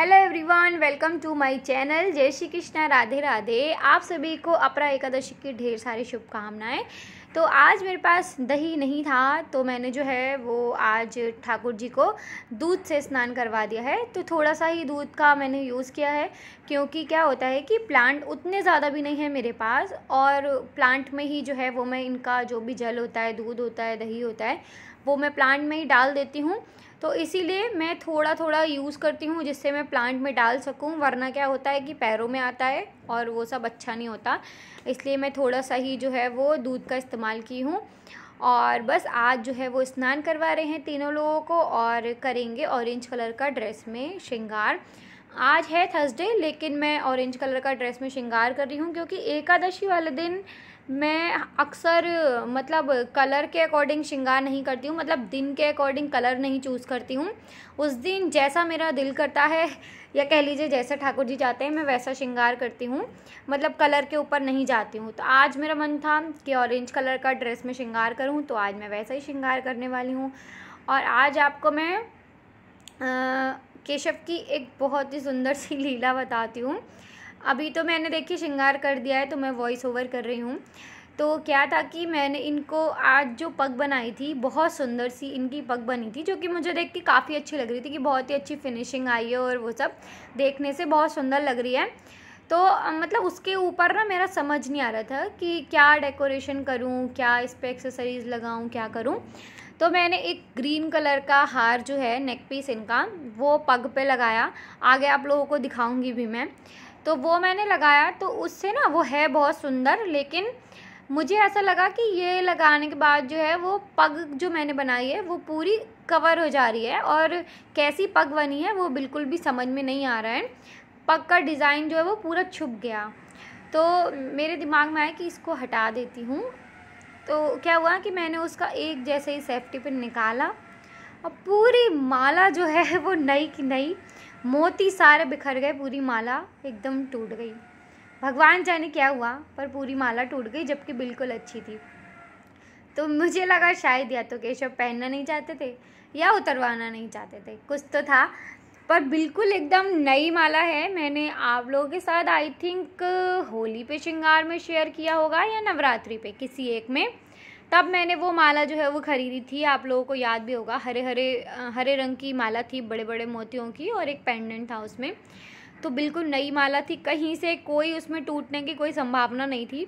hello everyone welcome to my channel जय श्री कृष्णा राधे राधे आप सभी को अपरा एकादशी की ढेर सारी शुभकामनाएं तो आज मेरे पास दही नहीं था तो मैंने जो है वो आज ठाकुर जी को दूध से स्नान करवा दिया है तो थोड़ा सा ही दूध का मैंने यूज़ किया है क्योंकि क्या होता है कि प्लांट उतने ज़्यादा भी नहीं है मेरे पास और प्लांट में ही जो है वो मैं इनका जो भी जल होता है दूध होता है दही होता है वो मैं प्लांट में ही डाल देती हूँ तो इसीलिए मैं थोड़ा थोड़ा यूज़ करती हूँ जिससे मैं प्लांट में डाल सकूँ वरना क्या होता है कि पैरों में आता है और वो सब अच्छा नहीं होता इसलिए मैं थोड़ा सा ही जो है वो दूध का इस्तेमाल की हूँ और बस आज जो है वो स्नान करवा रहे हैं तीनों लोगों को और करेंगे ऑरेंज कलर का ड्रेस में श्रृंगार आज है थर्सडे लेकिन मैं ऑरेंज कलर का ड्रेस में श्रृंगार कर रही हूँ क्योंकि एकादशी वाले दिन मैं अक्सर मतलब कलर के अकॉर्डिंग श्रृंगार नहीं करती हूँ मतलब दिन के अकॉर्डिंग कलर नहीं चूज़ करती हूँ उस दिन जैसा मेरा दिल करता है या कह लीजिए जैसा ठाकुर जी जाते हैं मैं वैसा श्रृंगार करती हूँ मतलब कलर के ऊपर नहीं जाती हूँ तो आज मेरा मन था कि ऑरेंज कलर का ड्रेस में श्रृंगार करूँ तो आज मैं वैसा ही श्रृंगार करने वाली हूँ और आज आपको मैं आ, केशव की एक बहुत ही सुंदर सी लीला बताती हूँ अभी तो मैंने देखिए श्रृंगार कर दिया है तो मैं वॉइस ओवर कर रही हूँ तो क्या था कि मैंने इनको आज जो पग बनाई थी बहुत सुंदर सी इनकी पग बनी थी जो कि मुझे देख के काफ़ी अच्छी लग रही थी कि बहुत ही अच्छी फिनिशिंग आई है और वो सब देखने से बहुत सुंदर लग रही है तो मतलब उसके ऊपर ना मेरा समझ नहीं आ रहा था कि क्या डेकोरेशन करूँ क्या इस पर एक्सेसरीज लगाऊँ क्या करूँ तो मैंने एक ग्रीन कलर का हार जो है नेक पीस इनका वो पग पे लगाया आगे आप लोगों को दिखाऊंगी भी मैं तो वो मैंने लगाया तो उससे ना वो है बहुत सुंदर लेकिन मुझे ऐसा लगा कि ये लगाने के बाद जो है वो पग जो मैंने बनाई है वो पूरी कवर हो जा रही है और कैसी पग बनी है वो बिल्कुल भी समझ में नहीं आ रहा है पग का डिज़ाइन जो है वो पूरा छुप गया तो मेरे दिमाग में आया कि इसको हटा देती हूँ तो क्या हुआ कि मैंने उसका एक जैसे ही सेफ्टी पिन निकाला और पूरी माला जो है वो नई की नई मोती सारे बिखर गए पूरी माला एकदम टूट गई भगवान जाने क्या हुआ पर पूरी माला टूट गई जबकि बिल्कुल अच्छी थी तो मुझे लगा शायद या तो केशव पहनना नहीं चाहते थे या उतरवाना नहीं चाहते थे कुछ तो था पर बिल्कुल एकदम नई माला है मैंने आप लोगों के साथ आई थिंक होली पे श्रृंगार में शेयर किया होगा या नवरात्रि पे किसी एक में तब मैंने वो माला जो है वो ख़रीदी थी आप लोगों को याद भी होगा हरे हरे हरे रंग की माला थी बड़े बड़े मोतियों की और एक पेंडेंट था उसमें तो बिल्कुल नई माला थी कहीं से कोई उसमें टूटने की कोई संभावना नहीं थी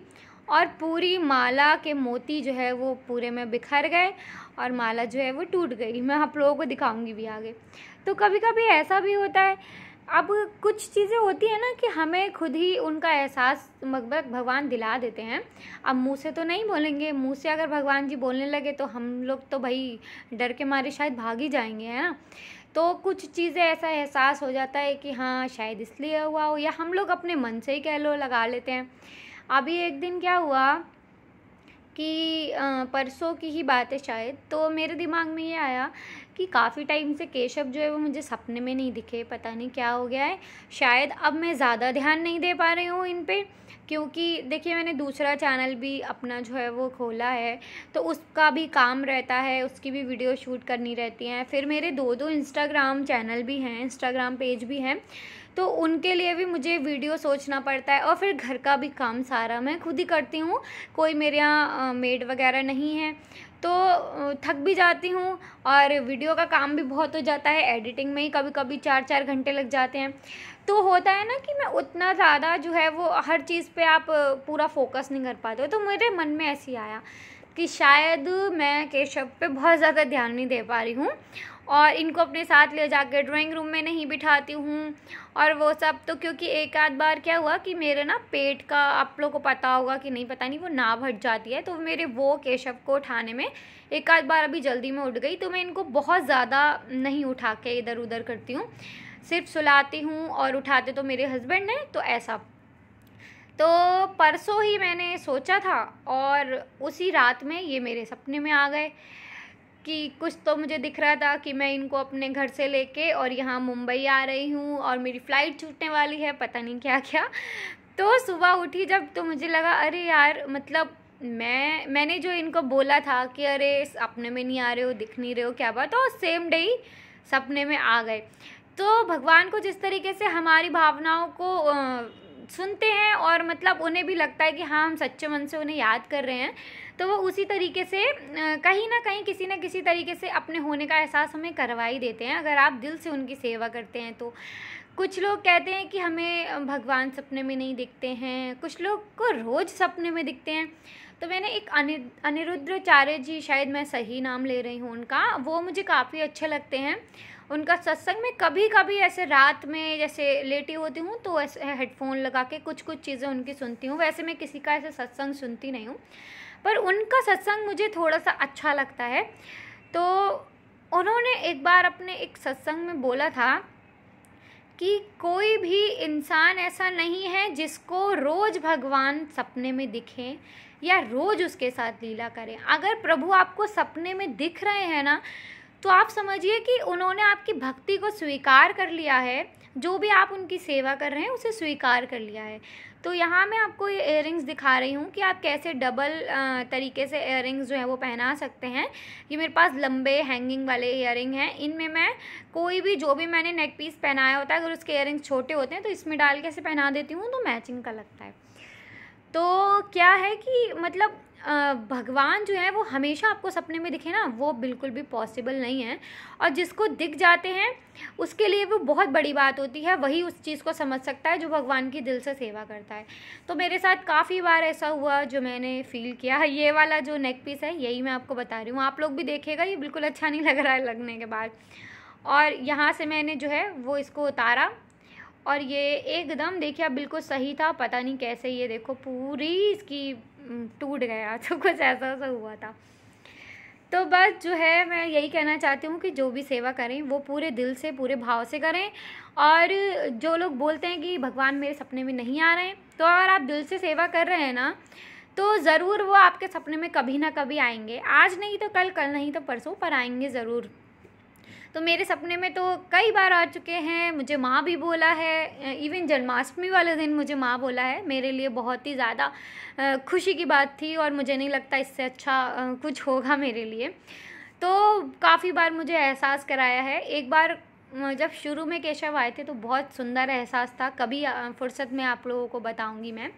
और पूरी माला के मोती जो है वो पूरे में बिखर गए और माला जो है वो टूट गई मैं आप लोगों को दिखाऊँगी भी आगे तो कभी कभी ऐसा भी होता है अब कुछ चीज़ें होती है ना कि हमें खुद ही उनका एहसास मकबरक भगवान दिला देते हैं अब मुंह से तो नहीं बोलेंगे मुंह से अगर भगवान जी बोलने लगे तो हम लोग तो भाई डर के मारे शायद भाग ही जाएंगे है ना तो कुछ चीज़ें ऐसा एहसास हो जाता है कि हाँ शायद इसलिए हुआ हो या हम लोग अपने मन से ही कह लो लगा लेते हैं अभी एक दिन क्या हुआ कि परसों की ही बात है शायद तो मेरे दिमाग में ये आया कि काफ़ी टाइम से केशव जो है वो मुझे सपने में नहीं दिखे पता नहीं क्या हो गया है शायद अब मैं ज़्यादा ध्यान नहीं दे पा रही हूँ इन पर क्योंकि देखिए मैंने दूसरा चैनल भी अपना जो है वो खोला है तो उसका भी काम रहता है उसकी भी वीडियो शूट करनी रहती हैं फिर मेरे दो दो इंस्टाग्राम चैनल भी हैं इंस्टाग्राम पेज भी हैं तो उनके लिए भी मुझे वीडियो सोचना पड़ता है और फिर घर का भी काम सारा मैं खुद ही करती हूँ कोई मेरे यहाँ मेड वगैरह नहीं है तो थक भी जाती हूँ और वीडियो का काम भी बहुत हो जाता है एडिटिंग में ही कभी कभी चार चार घंटे लग जाते हैं तो होता है ना कि मैं उतना ज़्यादा जो है वो हर चीज़ पे आप पूरा फोकस नहीं कर पाते तो मेरे मन में ऐसे आया कि शायद मैं केशव पे बहुत ज़्यादा ध्यान नहीं दे पा रही हूँ और इनको अपने साथ ले जाकर ड्राइंग रूम में नहीं बिठाती हूँ और वो सब तो क्योंकि एक आध बार क्या हुआ कि मेरे ना पेट का आप लोगों को पता होगा कि नहीं पता नहीं वो ना हट जाती है तो मेरे वो केशव को उठाने में एक आध बार अभी जल्दी में उठ गई तो मैं इनको बहुत ज़्यादा नहीं उठा के इधर उधर करती हूँ सिर्फ सुलाती हूँ और उठाते तो मेरे हस्बैंड ने तो ऐसा तो परसों ही मैंने सोचा था और उसी रात में ये मेरे सपने में आ गए कि कुछ तो मुझे दिख रहा था कि मैं इनको अपने घर से लेके और यहाँ मुंबई आ रही हूँ और मेरी फ़्लाइट छूटने वाली है पता नहीं क्या क्या तो सुबह उठी जब तो मुझे लगा अरे यार मतलब मैं मैंने जो इनको बोला था कि अरे सपने में नहीं आ रहे हो दिख नहीं रहे हो क्या बात तो सेम डे ही सपने में आ गए तो भगवान को जिस तरीके से हमारी भावनाओं को सुनते हैं और मतलब उन्हें भी लगता है कि हाँ हम सच्चे मन से उन्हें याद कर रहे हैं तो वो उसी तरीके से कहीं ना कहीं किसी ना किसी तरीके से अपने होने का एहसास हमें करवा ही देते हैं अगर आप दिल से उनकी सेवा करते हैं तो कुछ लोग कहते हैं कि हमें भगवान सपने में नहीं दिखते हैं कुछ लोग को रोज़ सपने में दिखते हैं तो मैंने एक अनि अनिरुद्राचार्य जी शायद मैं सही नाम ले रही हूँ उनका वो मुझे काफ़ी अच्छे लगते हैं उनका सत्संग में कभी कभी ऐसे रात में जैसे लेटी होती हूँ तो ऐसे हेडफोन लगा के कुछ कुछ चीज़ें उनकी सुनती हूँ वैसे मैं किसी का ऐसे सत्संग सुनती नहीं हूँ पर उनका सत्संग मुझे थोड़ा सा अच्छा लगता है तो उन्होंने एक बार अपने एक सत्संग में बोला था कि कोई भी इंसान ऐसा नहीं है जिसको रोज़ भगवान सपने में दिखें या रोज़ उसके साथ लीला करें अगर प्रभु आपको सपने में दिख रहे हैं ना तो आप समझिए कि उन्होंने आपकी भक्ति को स्वीकार कर लिया है जो भी आप उनकी सेवा कर रहे हैं उसे स्वीकार कर लिया है तो यहाँ मैं आपको ये एयर दिखा रही हूँ कि आप कैसे डबल तरीके से एयर जो है वो पहना सकते हैं ये मेरे पास लंबे हैंगिंग वाले इयर हैं इनमें मैं कोई भी जो भी मैंने नेक पीस पहनाया होता है अगर उसके इयर छोटे होते हैं तो इसमें डाल के ऐसे पहना देती हूँ तो मैचिंग का लगता है तो क्या है कि मतलब भगवान जो है वो हमेशा आपको सपने में दिखे ना वो बिल्कुल भी पॉसिबल नहीं है और जिसको दिख जाते हैं उसके लिए वो बहुत बड़ी बात होती है वही उस चीज़ को समझ सकता है जो भगवान की दिल से सेवा करता है तो मेरे साथ काफ़ी बार ऐसा हुआ जो मैंने फ़ील किया है ये वाला जो नेक पीस है यही मैं आपको बता रही हूँ आप लोग भी देखेगा ये बिल्कुल अच्छा नहीं लग रहा है लगने के बाद और यहाँ से मैंने जो है वो इसको उतारा और ये एकदम देखिए बिल्कुल सही था पता नहीं कैसे ये देखो पूरी इसकी टूट गया तो कुछ ऐसा सा हुआ था तो बस जो है मैं यही कहना चाहती हूँ कि जो भी सेवा करें वो पूरे दिल से पूरे भाव से करें और जो लोग बोलते हैं कि भगवान मेरे सपने में नहीं आ रहे हैं तो अगर आप दिल से सेवा कर रहे हैं ना तो ज़रूर वो आपके सपने में कभी ना कभी आएंगे आज नहीं तो कल कल नहीं तो परसों पर आएंगे ज़रूर तो मेरे सपने में तो कई बार आ चुके हैं मुझे माँ भी बोला है इवन जन्माष्टमी वाले दिन मुझे माँ बोला है मेरे लिए बहुत ही ज़्यादा खुशी की बात थी और मुझे नहीं लगता इससे अच्छा कुछ होगा मेरे लिए तो काफ़ी बार मुझे एहसास कराया है एक बार जब शुरू में केशव आए थे तो बहुत सुंदर एहसास था कभी फुर्सत में आप लोगों को बताऊंगी मैं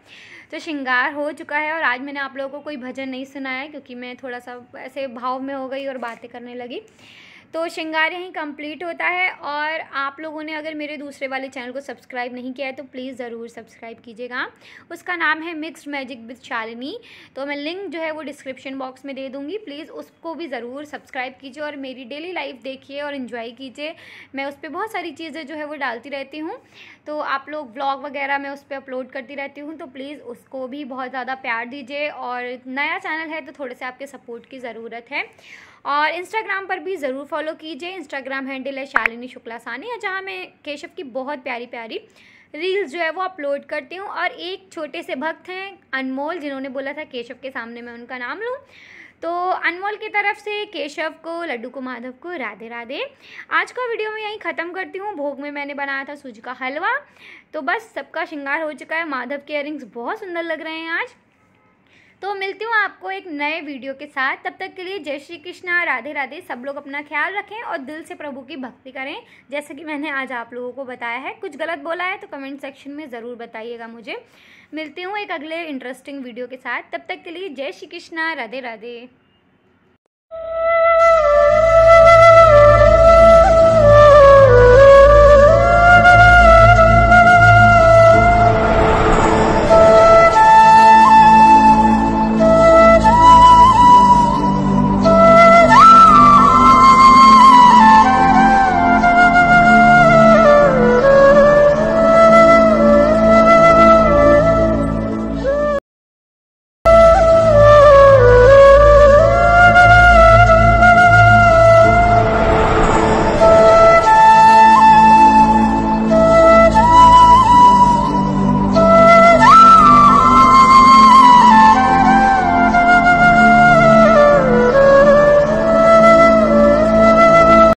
तो श्रृंगार हो चुका है और आज मैंने आप लोगों को कोई भजन नहीं सुनाया क्योंकि मैं थोड़ा सा ऐसे भाव में हो गई और बातें करने लगी तो श्रृंगार यहीं कंप्लीट होता है और आप लोगों ने अगर मेरे दूसरे वाले चैनल को सब्सक्राइब नहीं किया है तो प्लीज़ ज़रूर सब्सक्राइब कीजिएगा उसका नाम है मिक्सड मैजिक विद शालिनी तो मैं लिंक जो है वो डिस्क्रिप्शन बॉक्स में दे दूँगी प्लीज़ उसको भी ज़रूर सब्सक्राइब कीजिए और मेरी डेली लाइफ देखिए और इन्जॉय कीजिए मैं उस पर बहुत सारी चीज़ें जो है वो डालती रहती हूँ तो आप लोग ब्लॉग वगैरह मैं उस पर अपलोड करती रहती हूँ तो प्लीज़ उसको भी बहुत ज़्यादा प्यार दीजिए और नया चैनल है तो थोड़े से आपके सपोर्ट की ज़रूरत है और इंस्टाग्राम पर भी ज़रूर फॉलो कीजिए इंस्टाग्राम हैंडल है शालिनी शुक्ला सानिया जहाँ मैं केशव की बहुत प्यारी प्यारी रील्स जो है वो अपलोड करती हूँ और एक छोटे से भक्त हैं अनमोल जिन्होंने बोला था केशव के सामने मैं उनका नाम लूँ तो अनमोल की तरफ से केशव को लड्डू को माधव को राधे राधे आज का वीडियो मैं यहीं ख़त्म करती हूँ भोग में मैंने बनाया था सूजी का हलवा तो बस सबका श्रृंगार हो चुका है माधव के इयरिंग्स बहुत सुंदर लग रहे हैं आज तो मिलती हूँ आपको एक नए वीडियो के साथ तब तक के लिए जय श्री कृष्णा राधे राधे सब लोग अपना ख्याल रखें और दिल से प्रभु की भक्ति करें जैसे कि मैंने आज आप लोगों को बताया है कुछ गलत बोला है तो कमेंट सेक्शन में ज़रूर बताइएगा मुझे मिलती हूँ एक अगले इंटरेस्टिंग वीडियो के साथ तब तक के लिए जय श्री कृष्णा राधे राधे